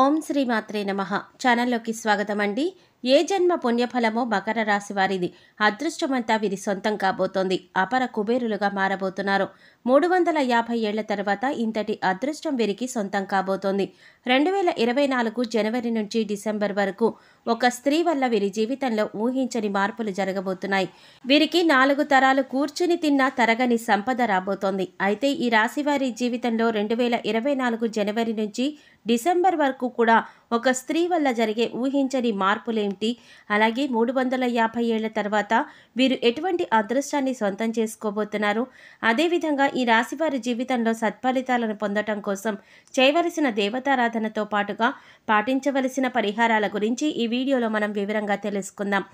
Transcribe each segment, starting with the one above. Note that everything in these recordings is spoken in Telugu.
ఓం శ్రీ మాత్రే నమ ఛానల్లోకి స్వాగతం అండి ఏ జన్మ పుణ్యఫలమో మకర రాశి వారిది అదృష్టమంతా వీరి సొంతం కాబోతోంది అపర కుబేరులుగా మారబోతున్నారు మూడు వందల యాభై ఏళ్ల తర్వాత ఇంతటి అదృష్టం వీరికి సొంతం కాబోతోంది రెండు వేల ఇరవై నాలుగు జనవరి నుంచి డిసెంబర్ వరకు ఒక స్త్రీ వల్ల వీరి జీవితంలో ఊహించని మార్పులు జరగబోతున్నాయి వీరికి నాలుగు తరాలు కూర్చుని తిన్న తరగని సంపద రాబోతోంది అయితే ఈ రాశి వారి జీవితంలో రెండు వేల ఇరవై నాలుగు జనవరి నుంచి డిసెంబర్ వరకు కూడా ఒక స్త్రీ వల్ల జరిగే ఊహించని మార్పులేమిటి అలాగే మూడు వందల యాభై ఏళ్ల తర్వాత వీరు ఎటువంటి అదృష్టాన్ని సొంతం చేసుకోబోతున్నారు అదేవిధంగా ఈ రాశివారి జీవితంలో సత్ఫలితాలను పొందటం కోసం చేయవలసిన దేవతారాధనతో పాటుగా పాటించవలసిన పరిహారాల గురించి ఈ వీడియోలో మనం వివరంగా తెలుసుకుందాం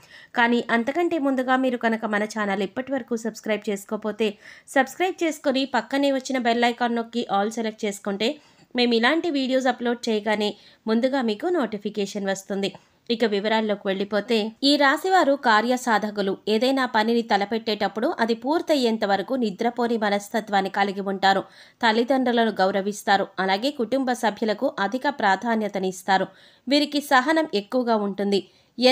కానీ అంతకంటే ముందుగా మీరు కనుక మన ఛానల్ ఇప్పటి వరకు సబ్స్క్రైబ్ చేసుకోకపోతే సబ్స్క్రైబ్ చేసుకొని పక్కనే వచ్చిన బెల్లైకాన్ నొక్కి ఆల్ సెలెక్ట్ చేసుకుంటే మేము ఇలాంటి వీడియోస్ అప్లోడ్ చేయగానే ముందుగా మీకు నోటిఫికేషన్ వస్తుంది ఇక వివరాల్లోకి వెళ్ళిపోతే ఈ రాశివారు కార్యసాధకులు ఏదైనా పనిని తలపెట్టేటప్పుడు అది పూర్తయ్యేంత వరకు నిద్రపోని మనస్తత్వాన్ని కలిగి ఉంటారు తల్లిదండ్రులను గౌరవిస్తారు అలాగే కుటుంబ సభ్యులకు అధిక ప్రాధాన్యతనిస్తారు వీరికి సహనం ఎక్కువగా ఉంటుంది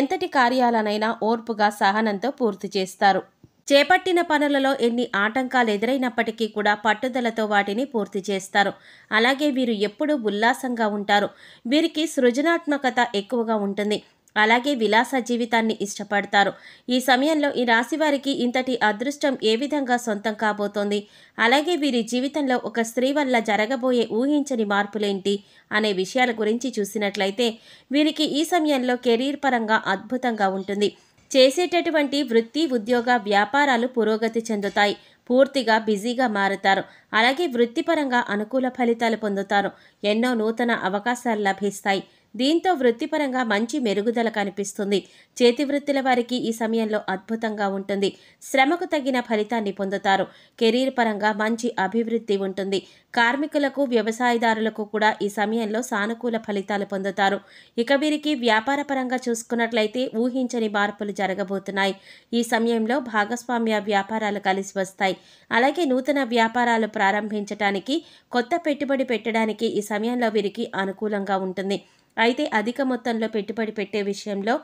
ఎంతటి కార్యాలనైనా ఓర్పుగా సహనంతో పూర్తి చేస్తారు చేపట్టిన పనులలో ఎన్ని ఆటంకాలు ఎదురైనప్పటికీ కూడా పట్టుదలతో వాటిని పూర్తి చేస్తారు అలాగే వీరు ఎప్పుడూ ఉల్లాసంగా ఉంటారు వీరికి సృజనాత్మకత ఎక్కువగా ఉంటుంది అలాగే విలాస జీవితాన్ని ఇష్టపడతారు ఈ సమయంలో ఈ రాశి వారికి ఇంతటి అదృష్టం ఏ విధంగా సొంతం కాబోతోంది అలాగే వీరి జీవితంలో ఒక స్త్రీ వల్ల జరగబోయే ఊహించని మార్పులేంటి అనే విషయాల గురించి చూసినట్లయితే వీరికి ఈ సమయంలో కెరీర్ పరంగా అద్భుతంగా ఉంటుంది చేసేటటువంటి వృత్తి ఉద్యోగ వ్యాపారాలు పురోగతి చెందుతాయి పూర్తిగా బిజీగా మారుతారు అలాగే వృత్తిపరంగా అనుకూల ఫలితాలు పొందుతారు ఎన్నో నూతన అవకాశాలు లభిస్తాయి దీంతో వృత్తిపరంగా మంచి మెరుగుదల కనిపిస్తుంది చేతి వృత్తుల వారికి ఈ సమయంలో అద్భుతంగా ఉంటుంది శ్రమకు తగిన ఫలితాన్ని పొందుతారు కెరీర్ పరంగా మంచి అభివృద్ధి ఉంటుంది కార్మికులకు వ్యవసాయదారులకు కూడా ఈ సమయంలో సానుకూల ఫలితాలు పొందుతారు ఇక వీరికి వ్యాపార పరంగా చూసుకున్నట్లయితే ఊహించని మార్పులు జరగబోతున్నాయి ఈ సమయంలో భాగస్వామ్య వ్యాపారాలు కలిసి వస్తాయి అలాగే నూతన వ్యాపారాలు ప్రారంభించడానికి కొత్త పెట్టుబడి పెట్టడానికి ఈ సమయంలో వీరికి అనుకూలంగా ఉంటుంది అయితే అధిక మొత్తంలో పెట్టుబడి పెట్టే విషయంలో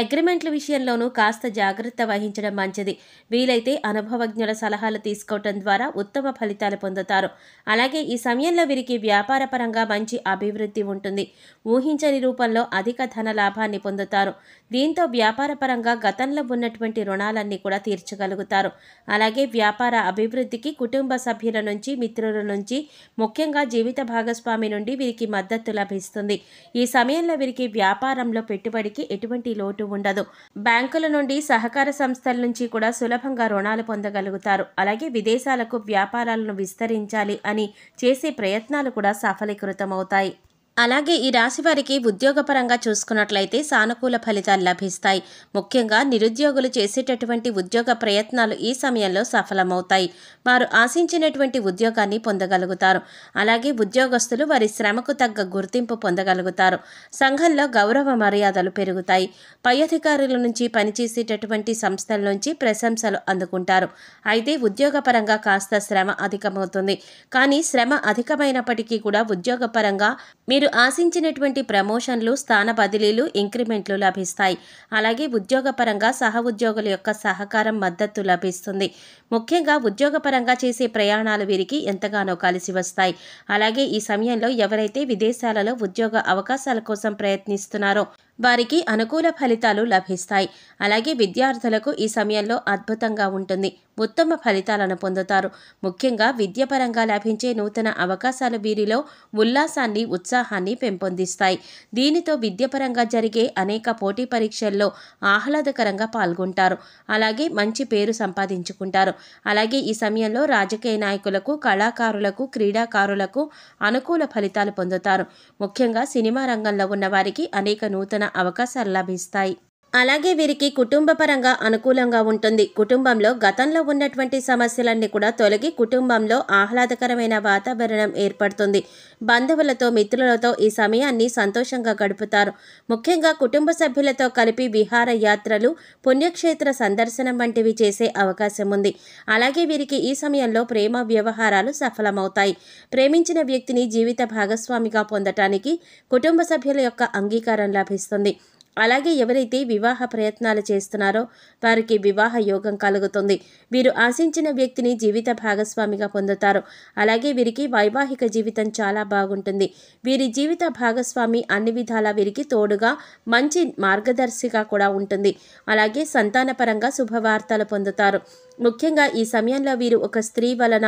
అగ్రిమెంట్ల విషయంలోనూ కాస్త జాగ్రత్త వహించడం మంచిది వీలైతే అనుభవజ్ఞుల సలహాలు తీసుకోవటం ద్వారా ఉత్తమ ఫలితాలు పొందుతారు అలాగే ఈ సమయంలో వీరికి వ్యాపారపరంగా మంచి అభివృద్ధి ఉంటుంది ఊహించని రూపంలో అధిక ధన లాభాన్ని పొందుతారు దీంతో వ్యాపారపరంగా గతంలో ఉన్నటువంటి రుణాలన్నీ కూడా తీర్చగలుగుతారు అలాగే వ్యాపార అభివృద్ధికి కుటుంబ సభ్యుల నుంచి మిత్రుల నుంచి ముఖ్యంగా జీవిత భాగస్వామి నుండి వీరికి మద్దతు లభిస్తుంది ఈ సమయంలో వీరికి వ్యాపారంలో పెట్టుబడికి ఎటువంటి లోటు అంటూ ఉండదు బ్యాంకుల నుండి సహకార సంస్థల నుంచి కూడా సులభంగా రుణాలు పొందగలుగుతారు అలాగే విదేశాలకు వ్యాపారాలను విస్తరించాలి అని చేసే ప్రయత్నాలు కూడా సఫలీకృతమవుతాయి అలాగే ఈ రాశి వారికి ఉద్యోగపరంగా చూసుకున్నట్లయితే సానుకూల ఫలితాలు లభిస్తాయి ముఖ్యంగా నిరుద్యోగులు చేసేటటువంటి ఉద్యోగ ప్రయత్నాలు ఈ సమయంలో సఫలమవుతాయి వారు ఆశించినటువంటి ఉద్యోగాన్ని పొందగలుగుతారు అలాగే ఉద్యోగస్తులు వారి శ్రమకు తగ్గ గుర్తింపు పొందగలుగుతారు సంఘంలో గౌరవ మర్యాదలు పెరుగుతాయి పై అధికారుల నుంచి పనిచేసేటటువంటి సంస్థల నుంచి ప్రశంసలు అందుకుంటారు అయితే ఉద్యోగపరంగా కాస్త శ్రమ అధికమవుతుంది కానీ శ్రమ అధికమైనప్పటికీ కూడా ఉద్యోగపరంగా మీరు మీరు ఆశించినటువంటి ప్రమోషన్లు స్థాన బదిలీలు ఇంక్రిమెంట్లు లభిస్తాయి అలాగే ఉద్యోగపరంగా సహ ఉద్యోగుల యొక్క సహకారం మద్దతు లభిస్తుంది ముఖ్యంగా ఉద్యోగపరంగా చేసే ప్రయాణాలు వీరికి ఎంతగానో కలిసి వస్తాయి అలాగే ఈ సమయంలో ఎవరైతే విదేశాలలో ఉద్యోగ అవకాశాల కోసం ప్రయత్నిస్తున్నారో వారికి అనుకూల ఫలితాలు లభిస్తాయి అలాగే విద్యార్థులకు ఈ సమయంలో అద్భుతంగా ఉంటుంది ఉత్తమ ఫలితాలను పొందుతారు ముఖ్యంగా విద్యపరంగా లభించే నూతన అవకాశాలు వీరిలో ఉల్లాసాన్ని ఉత్సాహాన్ని పెంపొందిస్తాయి దీనితో విద్యపరంగా జరిగే అనేక పోటీ పరీక్షల్లో ఆహ్లాదకరంగా పాల్గొంటారు అలాగే మంచి పేరు సంపాదించుకుంటారు అలాగే ఈ సమయంలో రాజకీయ నాయకులకు కళాకారులకు క్రీడాకారులకు అనుకూల ఫలితాలు పొందుతారు ముఖ్యంగా సినిమా రంగంలో ఉన్న వారికి అనేక నూతన అవకాశాలు లభిస్తాయి అలాగే వీరికి కుటుంబపరంగా అనుకూలంగా ఉంటుంది కుటుంబంలో గతంలో ఉన్నటువంటి సమస్యలన్నీ కూడా తొలగి కుటుంబంలో ఆహ్లాదకరమైన వాతావరణం ఏర్పడుతుంది బంధువులతో మిత్రులతో ఈ సమయాన్ని సంతోషంగా గడుపుతారు ముఖ్యంగా కుటుంబ సభ్యులతో కలిపి విహార యాత్రలు పుణ్యక్షేత్ర సందర్శనం వంటివి చేసే అవకాశం ఉంది అలాగే వీరికి ఈ సమయంలో ప్రేమ వ్యవహారాలు సఫలమవుతాయి ప్రేమించిన వ్యక్తిని జీవిత భాగస్వామిగా పొందటానికి కుటుంబ సభ్యుల యొక్క అంగీకారం లభిస్తుంది అలాగే ఎవరైతే వివాహ ప్రయత్నాలు చేస్తున్నారో వారికి వివాహ యోగం కలుగుతుంది వీరు ఆశించిన వ్యక్తిని జీవిత భాగస్వామిగా పొందుతారు అలాగే వీరికి వైవాహిక జీవితం చాలా బాగుంటుంది వీరి జీవిత భాగస్వామి అన్ని విధాలా వీరికి తోడుగా మంచి మార్గదర్శిగా కూడా ఉంటుంది అలాగే సంతానపరంగా శుభవార్తలు పొందుతారు ముఖ్యంగా ఈ సమయంలో వీరు ఒక స్త్రీ వలన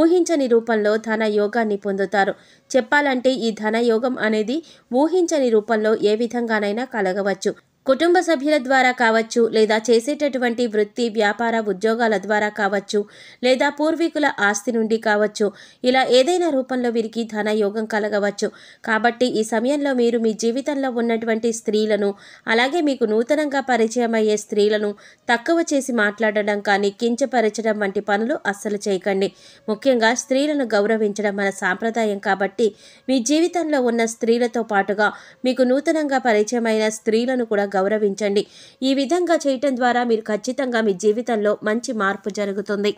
ఊహించని రూపంలో ధన యోగాన్ని పొందుతారు చెప్పాలంటే ఈ ధనయోగం అనేది ఊహించని రూపంలో ఏ విధంగానైనా కలగవచ్చు కుటుంబ సభ్యుల ద్వారా కావచ్చు లేదా చేసేటటువంటి వృత్తి వ్యాపార ఉద్యోగాల ద్వారా కావచ్చు లేదా పూర్వీకుల ఆస్తి నుండి కావచ్చు ఇలా ఏదైనా రూపంలో వీరికి ధన యోగం కలగవచ్చు కాబట్టి ఈ సమయంలో మీరు మీ జీవితంలో ఉన్నటువంటి స్త్రీలను అలాగే మీకు నూతనంగా పరిచయం అయ్యే స్త్రీలను తక్కువ చేసి మాట్లాడడం కానీ కించపరచడం వంటి పనులు అస్సలు చేయకండి ముఖ్యంగా స్త్రీలను గౌరవించడం మన సాంప్రదాయం కాబట్టి మీ జీవితంలో ఉన్న స్త్రీలతో పాటుగా మీకు నూతనంగా పరిచయమైన స్త్రీలను కూడా గౌరవించండి ఈ విధంగా చేయటం ద్వారా మీరు ఖచ్చితంగా మీ జీవితంలో మంచి మార్పు జరుగుతుంది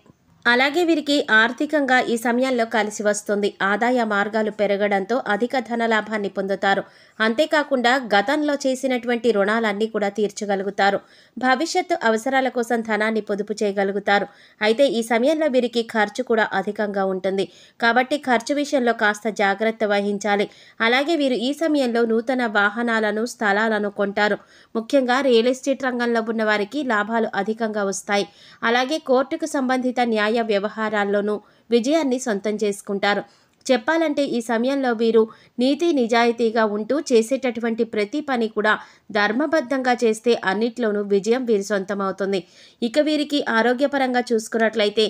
అలాగే వీరికి ఆర్థికంగా ఈ సమయంలో కలిసి వస్తుంది ఆదాయ మార్గాలు పెరగడంతో అధిక ధనలాభాన్ని పొందుతారు అంతేకాకుండా గతంలో చేసినటువంటి రుణాలన్నీ కూడా తీర్చగలుగుతారు భవిష్యత్తు అవసరాల కోసం ధనాన్ని పొదుపు చేయగలుగుతారు అయితే ఈ సమయంలో వీరికి ఖర్చు కూడా అధికంగా ఉంటుంది కాబట్టి ఖర్చు విషయంలో కాస్త జాగ్రత్త వహించాలి అలాగే వీరు ఈ సమయంలో నూతన వాహనాలను స్థలాలను కొంటారు ముఖ్యంగా రియల్ ఎస్టేట్ రంగంలో ఉన్న వారికి లాభాలు అధికంగా వస్తాయి అలాగే కోర్టుకు సంబంధిత న్యాయ న్యాయ వ్యవహారాల్లోనూ విజయాన్ని సొంతం చేసుకుంటారు చెప్పాలంటే ఈ సమయంలో వీరు నీతి నిజాయితీగా ఉంటూ చేసేటటువంటి ప్రతి పని కూడా ధర్మబద్ధంగా చేస్తే అన్నిట్లోనూ విజయం వీరి సొంతమవుతుంది ఇక వీరికి ఆరోగ్యపరంగా చూసుకున్నట్లయితే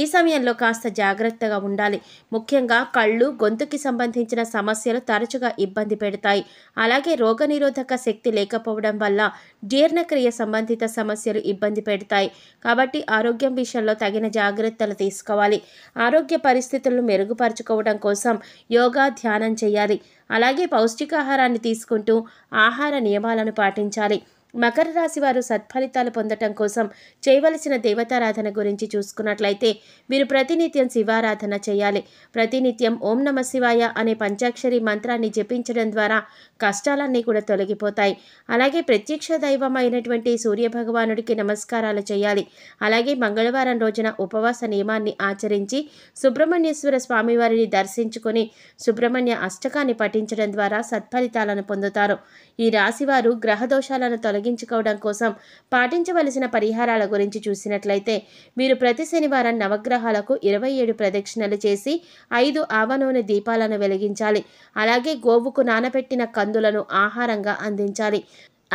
ఈ సమయంలో కాస్త జాగ్రత్తగా ఉండాలి ముఖ్యంగా కళ్ళు గొంతుకి సంబంధించిన సమస్యలు తరచుగా ఇబ్బంది పెడతాయి అలాగే రోగనిరోధక శక్తి లేకపోవడం వల్ల జీర్ణక్రియ సంబంధిత సమస్యలు ఇబ్బంది పెడతాయి కాబట్టి ఆరోగ్యం విషయంలో తగిన జాగ్రత్తలు తీసుకోవాలి ఆరోగ్య పరిస్థితులను మెరుగుపరచుకోవడం పెంచడం కోసం యోగా ధ్యానం చేయాలి అలాగే పౌష్టికాహారాన్ని తీసుకుంటూ ఆహార నియమాలను పాటించాలి మకర రాశి వారు సత్ఫలితాలు పొందటం కోసం చేయవలసిన దేవతారాధన గురించి చూసుకున్నట్లయితే వీరు ప్రతినిత్యం శివారాధన చేయాలి ప్రతినిత్యం ఓం నమ శివాయ అనే పంచాక్షరి మంత్రాన్ని జపించడం ద్వారా కష్టాలన్నీ కూడా తొలగిపోతాయి అలాగే ప్రత్యక్ష దైవం అయినటువంటి సూర్యభగవానుడికి నమస్కారాలు చేయాలి అలాగే మంగళవారం రోజున ఉపవాస నియమాన్ని ఆచరించి సుబ్రహ్మణ్యేశ్వర స్వామివారిని దర్శించుకొని సుబ్రహ్మణ్య అష్టకాన్ని పఠించడం ద్వారా సత్ఫలితాలను పొందుతారు ఈ రాశివారు గ్రహదోషాలను తొలగి తొలగించుకోవడం కోసం పాటించవలసిన పరిహారాల గురించి చూసినట్లయితే మీరు ప్రతి శనివారం నవగ్రహాలకు ఇరవై ఏడు ప్రదక్షిణలు చేసి ఐదు ఆవనూనె దీపాలను వెలిగించాలి అలాగే గోవుకు నానబెట్టిన కందులను ఆహారంగా అందించాలి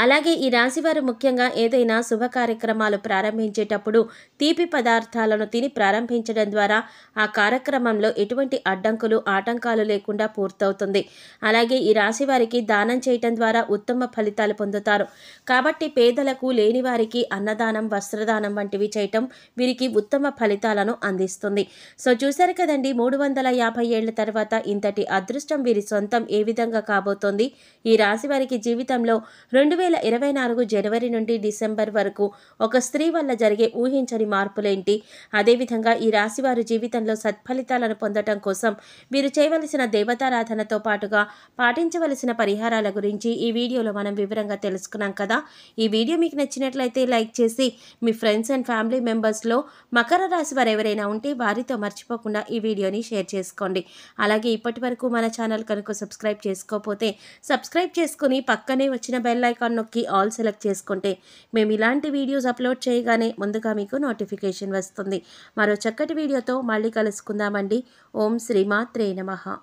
అలాగే ఈ రాశివారు ముఖ్యంగా ఏదైనా శుభ కార్యక్రమాలు ప్రారంభించేటప్పుడు తీపి పదార్థాలను తిని ప్రారంభించడం ద్వారా ఆ కార్యక్రమంలో ఎటువంటి అడ్డంకులు ఆటంకాలు లేకుండా పూర్తవుతుంది అలాగే ఈ రాశి వారికి దానం చేయటం ద్వారా ఉత్తమ ఫలితాలు పొందుతారు కాబట్టి పేదలకు లేని వారికి అన్నదానం వస్త్రదానం వంటివి చేయటం వీరికి ఉత్తమ ఫలితాలను అందిస్తుంది సో చూశారు కదండి మూడు వందల యాభై ఏళ్ల తర్వాత ఇంతటి అదృష్టం వీరి సొంతం ఏ విధంగా కాబోతోంది ఈ రాశి వారికి జీవితంలో రెండు వేల ఇరవై నాలుగు జనవరి నుండి డిసెంబర్ వరకు ఒక స్త్రీ వల్ల జరిగే ఊహించని మార్పులేంటి అదేవిధంగా ఈ రాశివారు జీవితంలో సత్ఫలితాలను పొందటం కోసం వీరు చేయవలసిన దేవతారాధనతో పాటుగా పాటించవలసిన పరిహారాల గురించి ఈ వీడియోలో మనం వివరంగా తెలుసుకున్నాం కదా ఈ వీడియో మీకు నచ్చినట్లయితే లైక్ చేసి మీ ఫ్రెండ్స్ అండ్ ఫ్యామిలీ మెంబర్స్లో మకర రాశి వారు ఎవరైనా ఉంటే వారితో మర్చిపోకుండా ఈ వీడియోని షేర్ చేసుకోండి అలాగే ఇప్పటి వరకు మన ఛానల్ కనుక సబ్స్క్రైబ్ చేసుకోకపోతే సబ్స్క్రైబ్ చేసుకుని పక్కనే వచ్చిన బెల్ ఐకాన్ బటన్ నొక్కి ఆల్ సెలెక్ట్ చేసుకుంటే మేము ఇలాంటి వీడియోస్ అప్లోడ్ చేయగానే ముందుగా మీకు నోటిఫికేషన్ వస్తుంది మరో చక్కటి వీడియోతో మళ్ళీ కలుసుకుందామండి ఓం శ్రీమాత్రే నమ